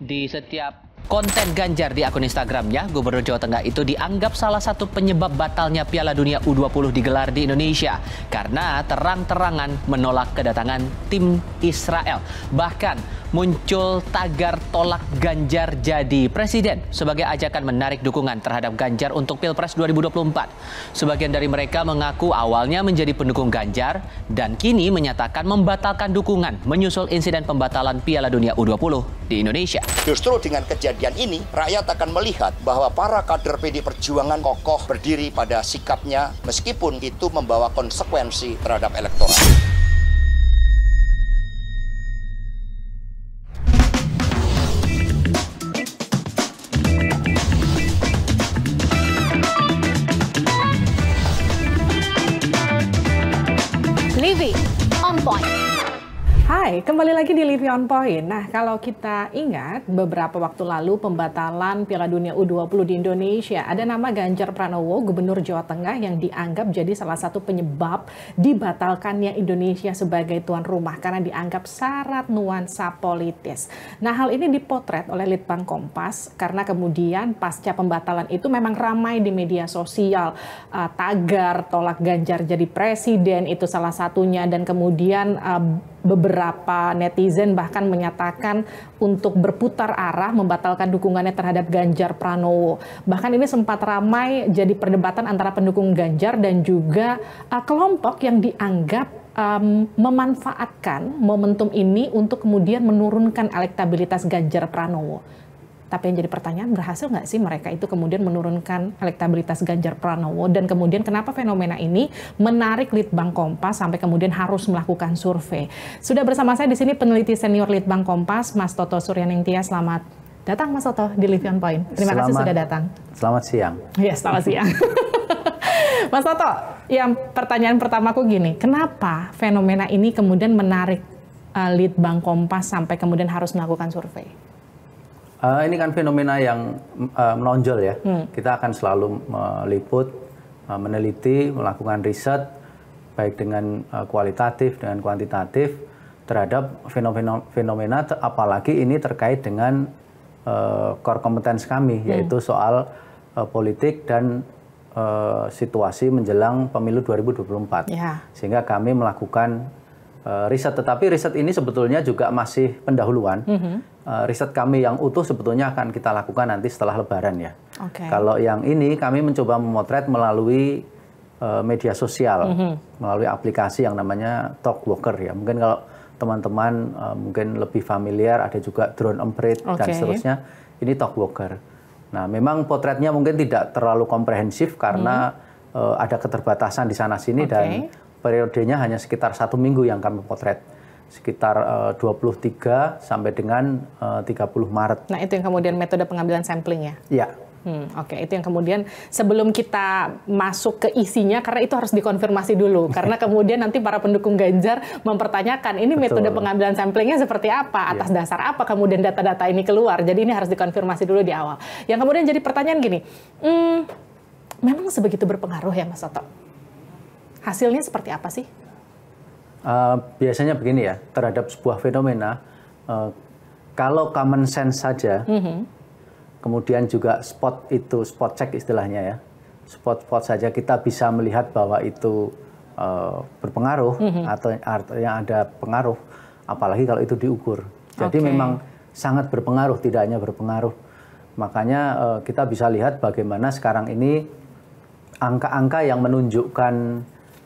di setiap Konten Ganjar di akun Instagramnya, Gubernur Jawa Tengah itu dianggap salah satu penyebab batalnya Piala Dunia U20 digelar di Indonesia karena terang-terangan menolak kedatangan tim Israel. Bahkan muncul tagar tolak Ganjar jadi presiden sebagai ajakan menarik dukungan terhadap Ganjar untuk Pilpres 2024. Sebagian dari mereka mengaku awalnya menjadi pendukung Ganjar dan kini menyatakan membatalkan dukungan menyusul insiden pembatalan Piala Dunia U20 di Indonesia. Justru dengan kejadian ini, rakyat akan melihat bahwa para kader PD Perjuangan kokoh berdiri pada sikapnya meskipun itu membawa konsekuensi terhadap elektoral. Hai, kembali lagi di Livion on Point. Nah, kalau kita ingat beberapa waktu lalu pembatalan Piala Dunia U20 di Indonesia, ada nama Ganjar Pranowo, Gubernur Jawa Tengah yang dianggap jadi salah satu penyebab dibatalkannya Indonesia sebagai tuan rumah karena dianggap syarat nuansa politis. Nah, hal ini dipotret oleh Litbang Kompas karena kemudian pasca pembatalan itu memang ramai di media sosial uh, tagar tolak Ganjar jadi presiden itu salah satunya dan kemudian uh, beberapa netizen bahkan menyatakan untuk berputar arah membatalkan dukungannya terhadap Ganjar Pranowo. Bahkan ini sempat ramai jadi perdebatan antara pendukung Ganjar dan juga uh, kelompok yang dianggap um, memanfaatkan momentum ini untuk kemudian menurunkan elektabilitas Ganjar Pranowo. Tapi yang jadi pertanyaan, berhasil nggak sih mereka itu kemudian menurunkan elektabilitas Ganjar Pranowo? Dan kemudian kenapa fenomena ini menarik Litbang Kompas sampai kemudian harus melakukan survei? Sudah bersama saya di sini peneliti senior Litbang Kompas, Mas Toto Suryaningtyas. Selamat datang Mas Toto di Livion Point. Terima selamat, kasih sudah datang. Selamat siang. Iya, selamat siang. Mas Toto, yang pertanyaan pertamaku gini, kenapa fenomena ini kemudian menarik uh, Litbang Kompas sampai kemudian harus melakukan survei? Uh, ini kan fenomena yang uh, menonjol ya. Hmm. Kita akan selalu meliput, uh, meneliti, melakukan riset baik dengan uh, kualitatif dengan kuantitatif terhadap fenomena fenomena apalagi ini terkait dengan uh, core kompetensi kami hmm. yaitu soal uh, politik dan uh, situasi menjelang pemilu 2024. Yeah. Sehingga kami melakukan Eh, riset. Tetapi riset ini sebetulnya juga masih pendahuluan. Mm -hmm. uh, riset kami yang utuh sebetulnya akan kita lakukan nanti setelah Lebaran ya. Okay. Kalau yang ini kami mencoba memotret melalui uh, media sosial, mm -hmm. melalui aplikasi yang namanya Talkwalker ya. Mungkin kalau teman-teman uh, mungkin lebih familiar ada juga drone emprit okay. dan seterusnya. Ini Talkwalker. Nah, memang potretnya mungkin tidak terlalu komprehensif karena mm -hmm. uh, ada keterbatasan di sana sini okay. dan periodenya hanya sekitar satu minggu yang kami potret sekitar eh, uh, 23 sampai dengan eh, uh, 30 Maret. Nah itu yang kemudian metode pengambilan samplingnya. Iya. Hmm, Oke, okay. itu yang kemudian sebelum kita masuk ke isinya karena itu harus dikonfirmasi dulu karena kemudian nanti para pendukung Ganjar mempertanyakan ini Betul. metode pengambilan samplingnya seperti apa iya. atas yeah. dasar apa kemudian data-data ini keluar jadi ini harus dikonfirmasi dulu di awal. Yang kemudian jadi pertanyaan gini, hmm, memang sebegitu berpengaruh ya Mas Toto? Hasilnya seperti apa sih? Uh, biasanya begini ya, terhadap sebuah fenomena, uh, kalau common sense saja, mm -hmm. kemudian juga spot itu, spot check istilahnya ya, spot-spot saja kita bisa melihat bahwa itu uh, berpengaruh mm -hmm. atau yang ada pengaruh, apalagi kalau itu diukur. Jadi okay. memang sangat berpengaruh, tidak hanya berpengaruh. Makanya uh, kita bisa lihat bagaimana sekarang ini angka-angka yang menunjukkan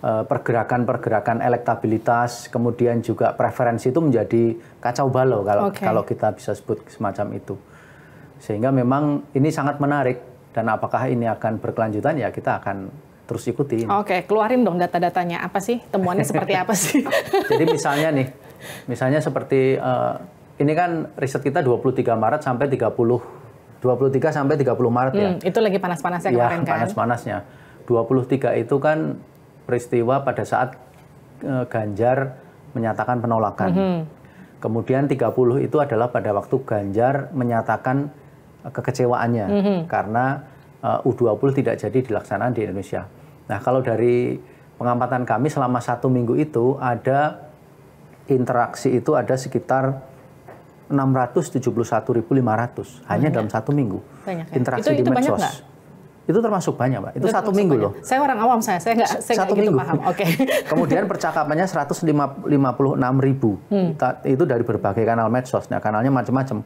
Eh, pergerakan-pergerakan elektabilitas, kemudian juga preferensi itu menjadi kacau balau kalau okay. kalau kita bisa sebut semacam itu. Sehingga memang ini sangat menarik dan apakah ini akan berkelanjutan ya kita akan terus ikuti. Oke, okay, keluarin dong data-datanya. Apa sih temuannya seperti apa sih? Jadi misalnya nih, misalnya seperti uh, ini kan riset kita 23 Maret sampai 30 23 sampai 30 Maret ya. hmm, ya. Itu lagi panas-panasnya ya, kemarin kan. panas-panasnya. 23 itu kan peristiwa pada saat uh, Ganjar menyatakan penolakan. Mm -hmm. Kemudian 30 itu adalah pada waktu Ganjar menyatakan e, kekecewaannya mm -hmm. karena e, uh, U20 tidak jadi dilaksanakan di Indonesia. Nah, kalau dari pengamatan kami selama satu minggu itu ada interaksi itu ada sekitar 671.500 hanya dalam satu minggu. Banyak ya? Interaksi itu, di itu medsos. Itu termasuk banyak, Pak. Itu, itu satu minggu banyak. loh. Saya orang awam saya, saya nggak saya satu gitu minggu. paham. Oke. Okay. Kemudian percakapannya 156 ribu. Hmm. Itu dari berbagai kanal medsos. Nah, kanalnya macam-macam.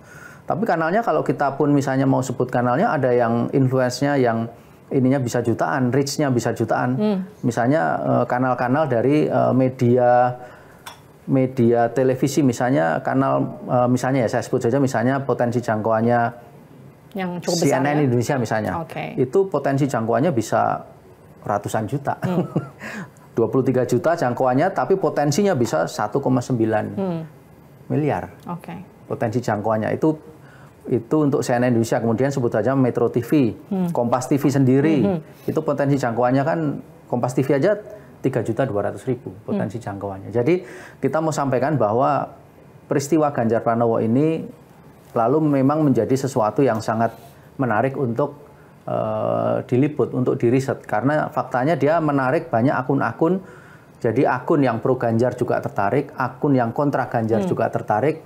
Tapi kanalnya kalau kita pun misalnya mau sebut kanalnya ada yang influence-nya yang ininya bisa jutaan, reach-nya bisa jutaan. Hmm. Misalnya eh, kanal-kanal dari eh, media media televisi misalnya kanal eh, misalnya ya saya sebut saja misalnya potensi jangkauannya yang cukup besar CNN ya? Indonesia misalnya, okay. itu potensi jangkauannya bisa ratusan juta. Hmm. 23 juta jangkauannya, tapi potensinya bisa 1,9 hmm. miliar. Okay. Potensi jangkauannya itu itu untuk CNN Indonesia. Kemudian sebut saja Metro TV, hmm. Kompas TV sendiri, hmm, hmm. itu potensi jangkauannya kan Kompas TV aja 3 juta 200 ribu potensi hmm. jangkauannya. Jadi kita mau sampaikan bahwa peristiwa Ganjar Pranowo ini lalu memang menjadi sesuatu yang sangat menarik untuk uh, diliput, untuk diriset. Karena faktanya dia menarik banyak akun-akun, jadi akun yang pro Ganjar juga tertarik, akun yang kontra Ganjar hmm. juga tertarik,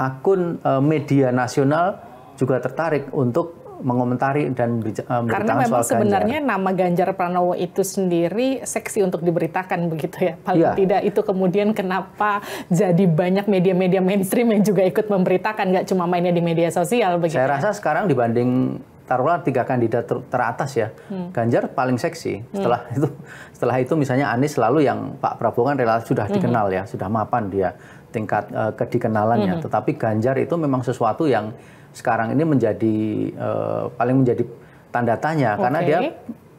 akun uh, media nasional juga tertarik untuk mengomentari dan memberitakan eh, Karena memang soal sebenarnya Ganjar. nama Ganjar Pranowo itu sendiri seksi untuk diberitakan begitu ya. Paling ya. tidak itu kemudian kenapa jadi banyak media-media mainstream yang juga ikut memberitakan nggak cuma mainnya di media sosial begitu. Saya ya. rasa sekarang dibanding taruhlah tiga kandidat ter teratas ya, hmm. Ganjar paling seksi. Hmm. Setelah itu, setelah itu misalnya Anies selalu yang Pak Prabowo kan relatif sudah hmm. dikenal ya, sudah mapan dia tingkat uh, kedikenalannya. Mm -hmm. Tetapi Ganjar itu memang sesuatu yang sekarang ini menjadi uh, paling menjadi tanda tanya okay. karena dia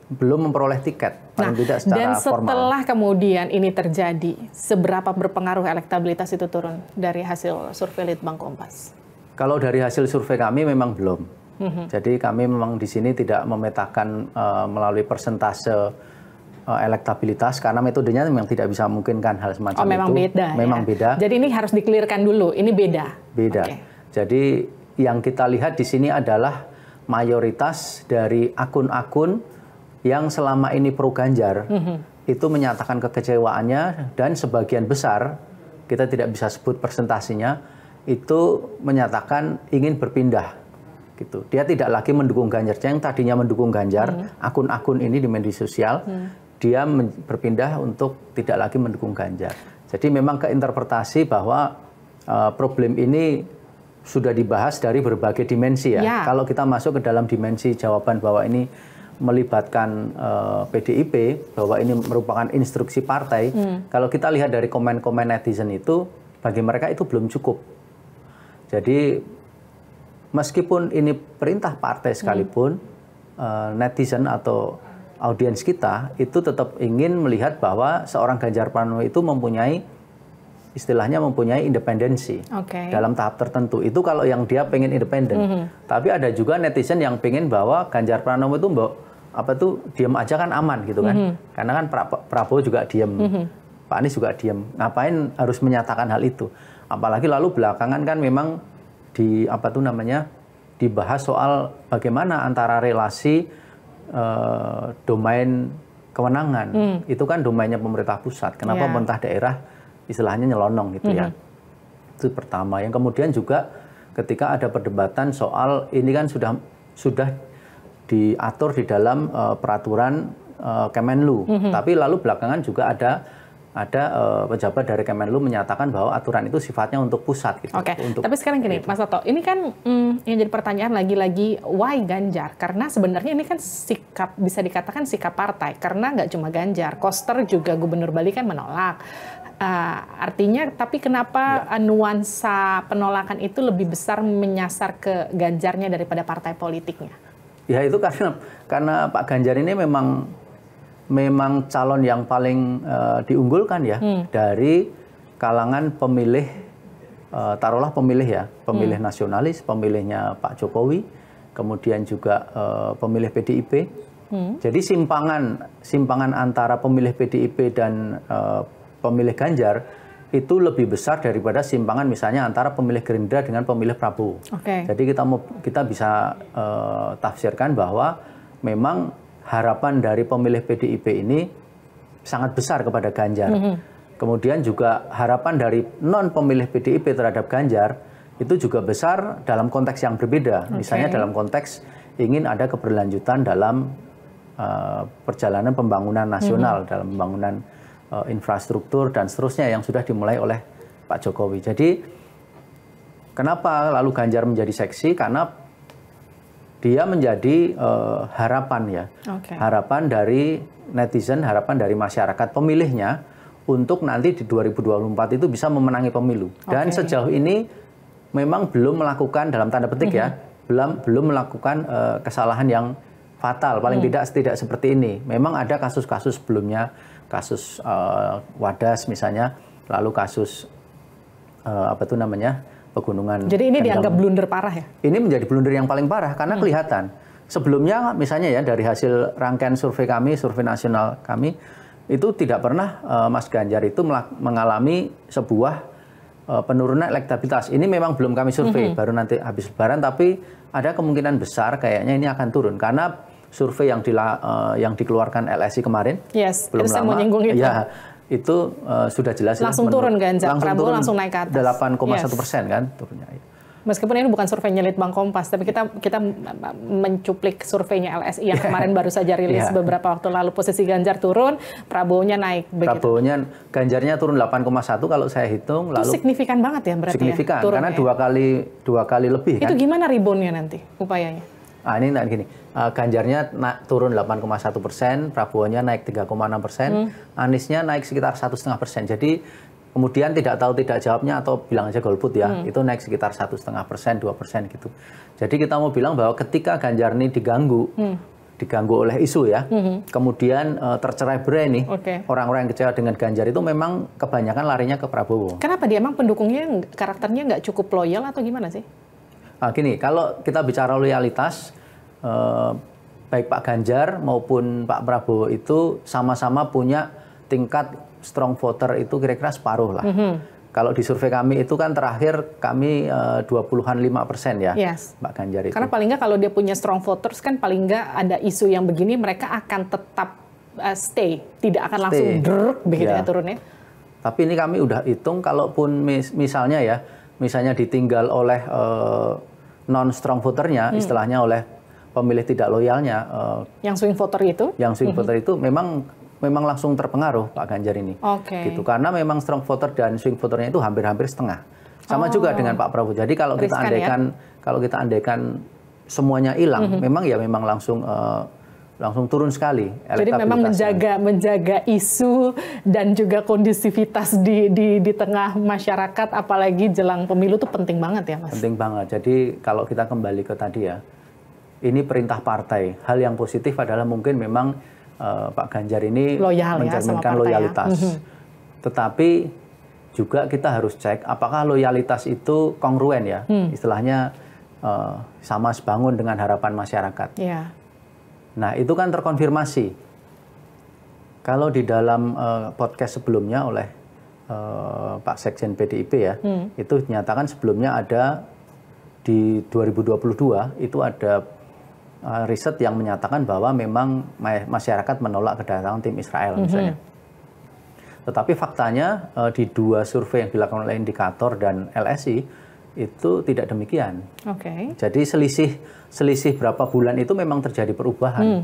belum memperoleh tiket paling nah, tidak secara dan setelah formal. kemudian ini terjadi seberapa berpengaruh elektabilitas itu turun dari hasil survei Litbang Kompas? Kalau dari hasil survei kami memang belum. Mm -hmm. Jadi kami memang di sini tidak memetakan uh, melalui persentase uh, elektabilitas karena metodenya memang tidak bisa memungkinkan hal semacam oh, memang itu. Beda, ya. memang ya? beda. Jadi ini harus dikelirkan dulu. Ini beda. Beda. Okay. Jadi yang kita lihat di sini adalah mayoritas dari akun-akun yang selama ini pro Ganjar mm -hmm. itu menyatakan kekecewaannya dan sebagian besar kita tidak bisa sebut persentasenya itu menyatakan ingin berpindah gitu. Dia tidak lagi mendukung Ganjar. Yang tadinya mendukung Ganjar, mhm. akun-akun hmm. ini di media sosial hmm dia berpindah untuk tidak lagi mendukung Ganjar. Jadi memang keinterpretasi bahwa uh, problem ini sudah dibahas dari berbagai dimensi ya. ya. Kalau kita masuk ke dalam dimensi jawaban bahwa ini melibatkan uh, eh, PDIP, bahwa ini merupakan instruksi partai, hmm. kalau kita lihat dari komen-komen netizen itu, bagi mereka itu belum cukup. Jadi meskipun ini perintah partai sekalipun, hmm. uh, netizen atau audiens kita itu tetap ingin melihat bahwa seorang Ganjar Pranowo itu mempunyai istilahnya mempunyai independensi okay. dalam tahap tertentu. Itu kalau yang dia pengen independen. Mm -hmm. Tapi ada juga netizen yang pengen bahwa Ganjar Pranowo itu mbok apa tuh diam aja kan aman gitu kan. Mm -hmm. Karena kan pra Prabowo juga diam. Mm -hmm. Pak Anies juga diam. Ngapain harus menyatakan hal itu? Apalagi lalu belakangan kan memang di apa tuh namanya dibahas soal bagaimana antara relasi Eh, domain kewenangan. Hmm. Itu kan domainnya pemerintah pusat. Kenapa yeah. pemerintah daerah istilahnya nyelonong gitu ya? hmm. ya? Itu pertama. Yang kemudian juga ketika ada perdebatan soal ini kan sudah sudah diatur di dalam uh, peraturan uh, Kemenlu, hmm. tapi lalu belakangan juga ada ada uh, pejabat dari Kemenlu menyatakan bahwa aturan itu sifatnya untuk pusat gitu. Oke. Okay. Tapi sekarang gini, gitu. Mas Toto, ini kan mm, yang jadi pertanyaan lagi-lagi why Ganjar? Karena sebenarnya ini kan sikap bisa dikatakan sikap partai karena nggak cuma Ganjar, Koster juga Gubernur Bali kan menolak. Uh, artinya, tapi kenapa ya. nuansa penolakan itu lebih besar menyasar ke Ganjarnya daripada partai politiknya? Ya itu karena karena Pak Ganjar ini memang memang calon yang paling uh, diunggulkan ya hmm. dari kalangan pemilih uh, taruhlah pemilih ya pemilih hmm. nasionalis pemilihnya Pak Jokowi kemudian juga uh, pemilih PDIP hmm. jadi simpangan simpangan antara pemilih PDIP dan uh, pemilih Ganjar itu lebih besar daripada simpangan misalnya antara pemilih Gerindra dengan pemilih Prabowo okay. jadi kita mau kita bisa uh, tafsirkan bahwa memang harapan dari pemilih PDIP ini sangat besar kepada Ganjar. Mm -hmm. Kemudian juga harapan dari non pemilih PDIP terhadap Ganjar itu juga besar dalam konteks yang berbeda. Okay. Misalnya dalam konteks ingin ada keberlanjutan dalam uh, perjalanan pembangunan nasional, mm -hmm. dalam pembangunan uh, infrastruktur dan seterusnya yang sudah dimulai oleh Pak Jokowi. Jadi kenapa lalu Ganjar menjadi seksi? Karena dia menjadi uh, harapan ya, okay. harapan dari netizen, harapan dari masyarakat pemilihnya untuk nanti di 2024 itu bisa memenangi pemilu. Dan sejauh ini memang belum melakukan dalam tanda petik mm -hmm. ya, mm-hmm. belum belum melakukan uh, kesalahan yang fatal, paling mm. tidak tidak seperti ini. Memang ada kasus-kasus sebelumnya, kasus uh, Wadas misalnya, lalu kasus uh, apa itu namanya? pegunungan. Jadi ini Kendang. dianggap blunder parah ya? Ini menjadi blunder yang paling parah karena hmm. kelihatan. Sebelumnya misalnya ya dari hasil rangkaian survei kami, survei nasional kami itu tidak pernah uh, Mas Ganjar itu mengalami sebuah uh, penurunan elektabilitas. Ini memang belum kami survei, hmm. baru nanti habis lebaran tapi ada kemungkinan besar kayaknya ini akan turun karena survei yang uh, yang dikeluarkan LSI kemarin. Yes, belum lama. Mau itu. Ya, itu uh, sudah jelas ya, langsung turun Ganjar Prabowo turun langsung naik ke atas 8,1 yes. persen kan turunnya iya. meskipun ini bukan surveinya Litbang Kompas, tapi kita kita mencuplik surveinya LSI yang iya. kemarin baru saja iya. rilis yeah. beberapa waktu lalu posisi Ganjar turun, Prabowo-nya naik. Prabowo-nya Ganjarnya turun 8,1 kalau saya hitung. Itu lalu signifikan banget ya berarti. Ya, signifikan ya, turun, karena ya. dua kali dua kali lebih. Itu kan? gimana ribonnya nanti upayanya? ah, ini nah, gini, uh, Ganjarnya na turun 8,1 persen, Prabowo-nya naik 3,6 persen, hmm. nya naik sekitar 1,5 persen. Jadi kemudian tidak tahu tidak jawabnya atau bilang aja golput ya, hmm. itu naik sekitar 1,5 persen, 2 persen gitu. Jadi kita mau bilang bahwa ketika Ganjar ini diganggu, hmm diganggu oleh isu ya. hmm Kemudian uh, tercerai berai nih orang orang-orang yang kecewa dengan Ganjar itu memang kebanyakan larinya ke Prabowo. Kenapa dia emang pendukungnya karakternya nggak cukup loyal atau gimana sih? Nah, gini, kalau kita bicara loyalitas, eh, baik Pak Ganjar maupun Pak Prabowo itu sama-sama punya tingkat strong voter itu kira-kira separuh lah. Mm -hmm. Kalau di survei kami itu kan terakhir kami eh, dua puluhan lima persen ya, yes. Pak Ganjar itu. Karena paling nggak kalau dia punya strong voters kan paling nggak ada isu yang begini mereka akan tetap uh, stay, tidak akan stay. langsung drrr, begitu yeah. ya iya. turunnya. Tapi ini kami udah hitung, kalaupun mis misalnya ya misalnya ditinggal oleh uh, eh, non strong voternya, hmm. istilahnya oleh pemilih tidak loyalnya. Uh, yang swing voter itu? Yang swing -hmm. voter itu memang memang langsung terpengaruh Pak Ganjar ini. Okay. Gitu karena memang strong voter dan swing voternya itu hampir-hampir setengah. Sama oh. juga dengan Pak Prabowo. Jadi kalau Riskan kita ya. andaikan ya? kalau kita andaikan semuanya hilang, -hmm. memang ya memang langsung uh, langsung turun sekali. Jadi memang menjaga menjaga isu dan juga kondusivitas di, di di tengah masyarakat apalagi jelang pemilu itu penting banget ya mas. Penting banget. Jadi kalau kita kembali ke tadi ya, ini perintah partai. Hal yang positif adalah mungkin memang uh, Pak Ganjar ini Loyal, ya mencerminkan ya, loyalitas. Ya. Tetapi juga kita harus cek apakah loyalitas itu kongruen ya, hmm. istilahnya uh, sama sebangun dengan harapan masyarakat. Yeah. Nah, itu kan terkonfirmasi. Kalau di dalam uh, podcast sebelumnya oleh uh, Pak Sekjen PDIP ya, hmm. itu dinyatakan sebelumnya ada di 2022 itu ada uh, riset yang menyatakan bahwa memang masyarakat menolak kedatangan tim Israel hmm. misalnya. Hmm. Tetapi faktanya di dua survei yang dilakukan oleh Indikator dan LSI itu tidak demikian. Okay. Jadi selisih selisih berapa bulan itu memang terjadi perubahan. Hmm.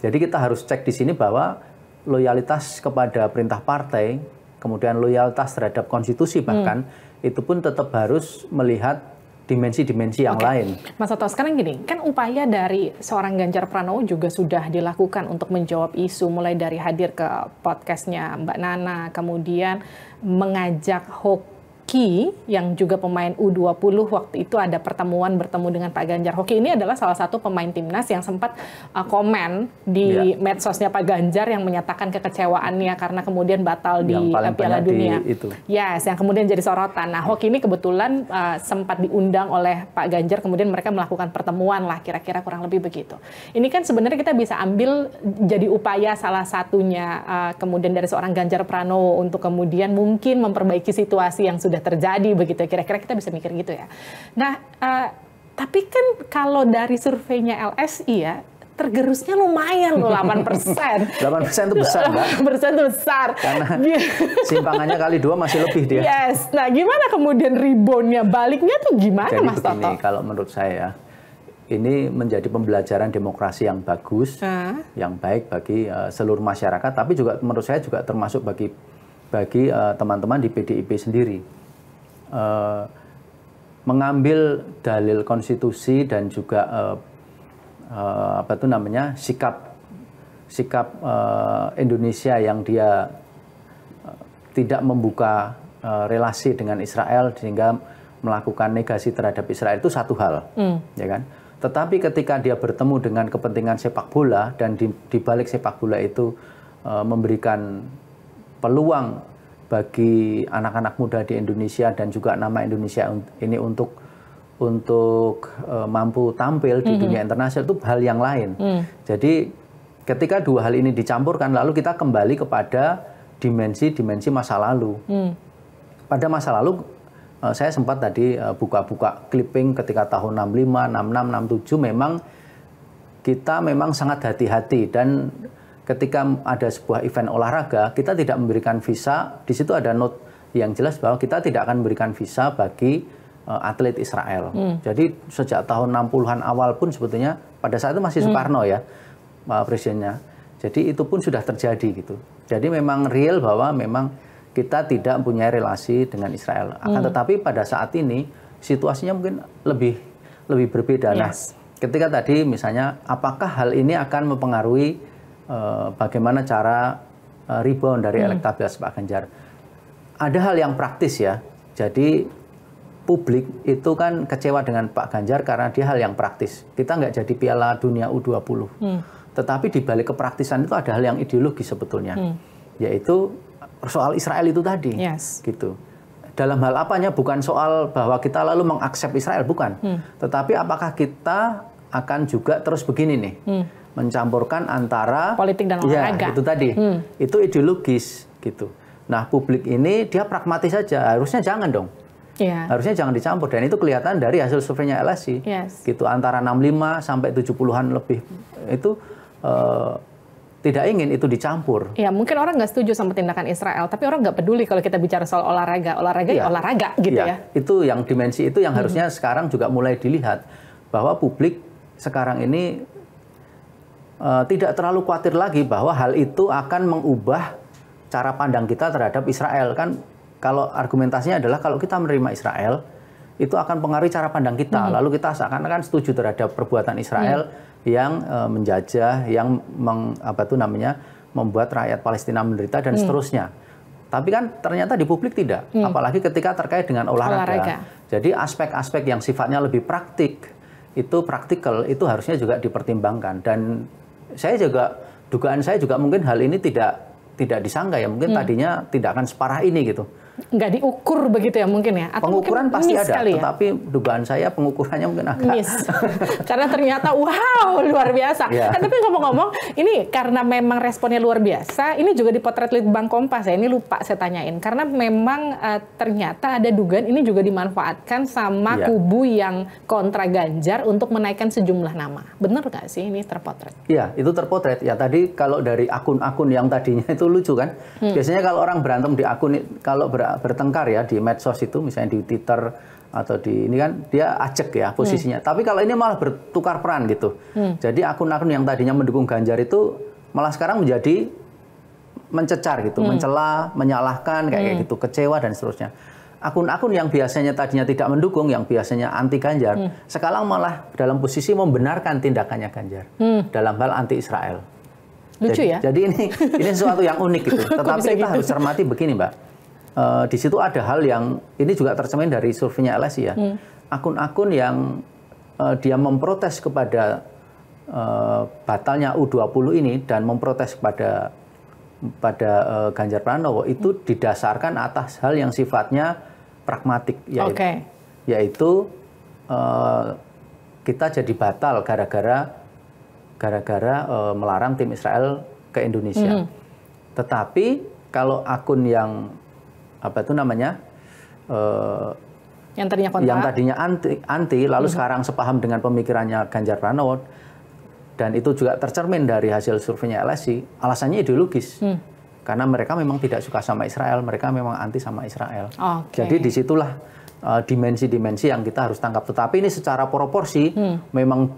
Jadi kita harus cek di sini bahwa loyalitas kepada perintah partai, kemudian loyalitas terhadap konstitusi hmm. bahkan hmm. itu pun tetap harus melihat dimensi-dimensi yang okay. lain. Mas Toto, sekarang gini, kan upaya dari seorang Ganjar Pranowo juga sudah dilakukan untuk menjawab isu, mulai dari hadir ke podcastnya Mbak Nana, kemudian mengajak hoax Hoki yang juga pemain U20 waktu itu ada pertemuan bertemu dengan Pak Ganjar. Hoki ini adalah salah satu pemain timnas yang sempat uh, komen di ya. medsosnya Pak Ganjar yang menyatakan kekecewaannya karena kemudian batal yang di Piala Dunia. Di itu. Yes, yang kemudian jadi sorotan. Nah, Hoki ini kebetulan uh, sempat diundang oleh Pak Ganjar kemudian mereka melakukan pertemuan lah kira-kira kurang lebih begitu. Ini kan sebenarnya kita bisa ambil jadi upaya salah satunya uh, kemudian dari seorang Ganjar Pranowo untuk kemudian mungkin memperbaiki situasi yang sudah sudah terjadi begitu. Ya. Kira-kira kita bisa mikir gitu ya. Nah, uh, tapi kan kalau dari surveinya LSI ya, tergerusnya lumayan loh 8 persen. 8 persen itu besar, nggak? persen itu besar. Karena simpangannya kali dua masih lebih dia. Yes. Nah, gimana kemudian reboundnya, baliknya tuh gimana, Jadi Mas Toto? kalau menurut saya, ini menjadi pembelajaran demokrasi yang bagus, hmm. yang baik bagi uh, seluruh masyarakat, tapi juga menurut saya juga termasuk bagi bagi eh, teman-teman uh, teman -teman di PDIP sendiri eh, mengambil dalil konstitusi dan juga eh, eh, apa itu namanya sikap sikap eh, Indonesia yang dia eh, tidak membuka eh, relasi dengan Israel sehingga melakukan negasi terhadap Israel itu satu hal, mm. ya kan? Tetapi ketika dia bertemu dengan kepentingan sepak bola dan di, balik sepak bola itu e, memberikan peluang bagi anak-anak muda di Indonesia dan juga nama Indonesia ini untuk untuk uh, mampu tampil di mm -hmm. dunia internasional itu hal yang lain. Mm. Jadi ketika dua hal ini dicampurkan lalu kita kembali kepada dimensi-dimensi masa lalu. Mm. Pada masa lalu uh, saya sempat tadi eh, buka-buka uh, clipping ketika tahun 65, 66, 67 memang kita memang sangat hati-hati dan ketika ada sebuah event olahraga, kita tidak memberikan visa. Di situ ada note yang jelas bahwa kita tidak akan memberikan visa bagi uh, atlet Israel. Hmm. Jadi sejak tahun 60-an awal pun sebetulnya pada saat itu masih hmm. Soekarno hmm. ya uh, presidennya. Jadi itu pun sudah terjadi gitu. Jadi memang real bahwa memang kita tidak punya relasi dengan Israel. Akan hmm. tetapi pada saat ini situasinya mungkin lebih lebih berbeda. Nah, yes. Nah, ketika tadi misalnya apakah hal ini akan mempengaruhi Eh, bagaimana cara uh, rebound dari hmm. elektabilitas Pak Ganjar. Ada hal yang praktis ya. Jadi publik itu kan kecewa dengan Pak Ganjar karena dia hal yang praktis. Kita nggak jadi Piala Dunia U20. Hmm. Tetapi di balik kepraktisan itu ada hal yang ideologis sebetulnya, hmm. yaitu soal Israel itu tadi. Yes. Gitu. Dalam hal apanya bukan soal bahwa kita lalu mengaksep Israel bukan, hmm. tetapi apakah kita akan juga terus begini nih. Hmm mencampurkan antara politik dan ya, olahraga. Ya, itu tadi. Hmm. Itu ideologis gitu. Nah, publik ini dia pragmatis saja. Harusnya jangan dong. Yeah. Harusnya jangan dicampur dan itu kelihatan dari hasil surveinya LSI. Yes. Gitu antara 65 sampai 70-an lebih itu uh, tidak ingin itu dicampur. Ya mungkin orang nggak setuju sama tindakan Israel, tapi orang nggak peduli kalau kita bicara soal olahraga, olahraga ya, ya olahraga gitu ya. ya. Itu yang dimensi itu yang hmm. harusnya sekarang juga mulai dilihat bahwa publik sekarang ini Eh, tidak terlalu khawatir lagi bahwa hal itu akan mengubah cara pandang kita terhadap Israel kan kalau argumentasinya adalah kalau kita menerima Israel itu akan pengaruhi cara pandang kita hmm. lalu kita seakan-akan setuju terhadap perbuatan Israel hmm. yang uh, menjajah yang meng, apa itu namanya membuat rakyat Palestina menderita dan hmm. seterusnya tapi kan ternyata di publik tidak hmm. apalagi ketika terkait dengan olahraga, olahraga. jadi aspek-aspek yang sifatnya lebih praktik itu praktikal itu harusnya juga dipertimbangkan dan saya juga dugaan saya juga mungkin hal ini tidak tidak disangka ya mungkin hmm. tadinya tidak akan separah ini gitu nggak diukur begitu ya mungkin ya? Atau Pengukuran mungkin pasti ada, ya? tetapi dugaan saya pengukurannya mungkin agak miss. karena ternyata wow luar biasa. Yeah. Iya. kan, tapi ngomong-ngomong, ini karena memang responnya luar biasa, ini juga dipotret Litbang Kompas ya. Ini lupa saya tanyain karena memang uh, ternyata ada dugaan ini juga dimanfaatkan sama yeah. kubu yang kontra Ganjar untuk menaikkan sejumlah nama. Benar nggak sih ini terpotret? Iya, itu terpotret. Ya tadi kalau dari akun-akun yang tadinya itu lucu kan. Hmm. Biasanya kalau orang berantem di akun kalau ber bertengkar ya di medsos itu misalnya di Twitter atau di ini kan dia acek ya posisinya. Hmm. Tapi kalau ini malah bertukar peran gitu. Hmm. Jadi akun-akun yang tadinya mendukung Ganjar itu malah sekarang menjadi mencecar gitu, hmm. mencela, menyalahkan kayak, hmm. gitu, kecewa dan seterusnya. Akun-akun yang biasanya tadinya tidak mendukung, yang biasanya anti Ganjar, hmm. sekarang malah dalam posisi membenarkan tindakannya Ganjar hmm. dalam hal anti Israel. Lucu jadi, ya. Jadi ini ini sesuatu yang unik gitu. Tetapi kita gitu? harus cermati begini, Mbak uh, di situ ada hal yang ini juga tercemin dari surveinya LSI ya. Hmm. Akun-akun hmm. yang uh, dia memprotes kepada uh, batalnya U20 ini dan memprotes kepada pada uh, Ganjar Pranowo itu hmm. didasarkan atas hal yang sifatnya pragmatik yaitu okay. yaitu uh, kita jadi batal gara-gara gara-gara uh, melarang tim Israel ke Indonesia. Hmm. Tetapi kalau akun yang apa itu namanya uh, yang tadinya kontra. yang tadinya anti anti lalu hmm. sekarang sepaham dengan pemikirannya Ganjar Pranowo dan itu juga tercermin dari hasil surveinya LSI alasannya ideologis mm. karena mereka memang tidak suka sama Israel mereka memang anti sama Israel okay. jadi disitulah eh, dimensi-dimensi uh, yang kita harus tangkap tetapi ini secara proporsi mm. memang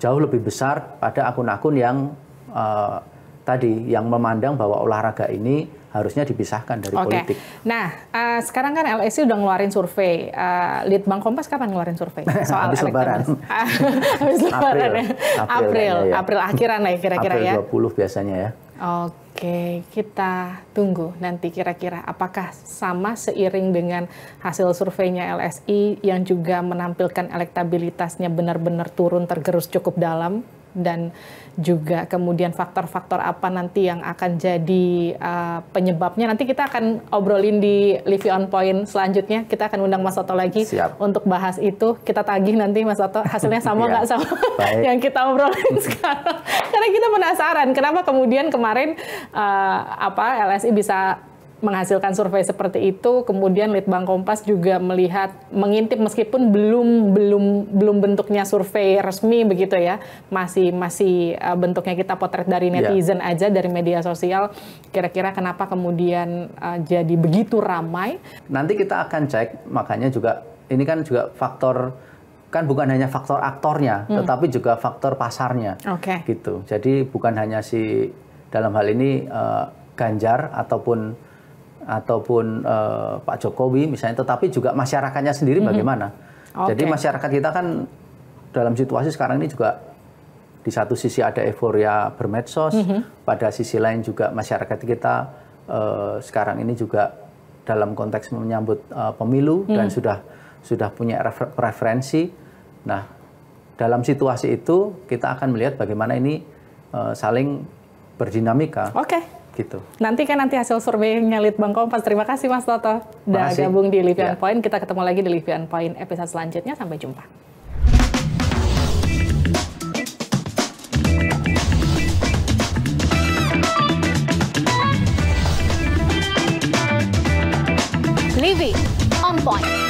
jauh lebih besar pada akun-akun yang uh, tadi yang memandang bahwa olahraga ini harusnya dipisahkan dari okay. politik. Nah, uh, sekarang kan LSI udah ngeluarin survei. Uh, Litbang Kompas kapan ngeluarin survei? Soal Habis lebaran. Habis lebaran ya? April. April, ya, April akhiran lah ya kira-kira ya. April 20 biasanya ya. Oke, okay. kita tunggu nanti kira-kira apakah sama seiring dengan hasil surveinya LSI yang juga menampilkan elektabilitasnya benar-benar turun tergerus cukup dalam dan juga kemudian faktor-faktor apa nanti yang akan jadi uh, penyebabnya nanti kita akan obrolin di Livy on Point selanjutnya kita akan undang Mas Soto lagi Siap. untuk bahas itu kita tagih nanti Mas Soto hasilnya sama iya. nggak sama yang kita obrolin sekarang karena kita penasaran kenapa kemudian kemarin uh, apa LSI bisa menghasilkan survei seperti itu. Kemudian Litbang Kompas juga melihat mengintip meskipun belum belum belum bentuknya survei resmi begitu ya. Masih masih eh, bentuknya kita potret dari ya. netizen yeah. aja dari media sosial kira-kira kenapa kemudian uh, jadi begitu ramai. Nanti kita akan cek makanya juga ini kan juga faktor kan bukan hanya faktor aktornya hmm. tetapi juga faktor pasarnya. Okay. Gitu. Jadi bukan hanya si dalam hal ini uh, Ganjar ataupun ataupun uh, Pak Jokowi misalnya, tetapi juga masyarakatnya sendiri mm -hmm. bagaimana. Okay. Jadi masyarakat kita kan dalam situasi sekarang ini juga di satu sisi ada euforia bermedsos, mm -hmm. pada sisi lain juga masyarakat kita uh, sekarang ini juga dalam konteks menyambut uh, pemilu mm -hmm. dan sudah sudah punya refer referensi. Nah, dalam situasi itu kita akan melihat bagaimana ini uh, saling berdinamika. Oke. Okay gitu. Nanti kan nanti hasil surveinya Litbang Kompas. Terima kasih Mas Toto. sudah gabung di Livian ya. Point. Kita ketemu lagi di Livian Point episode selanjutnya. Sampai jumpa. on point.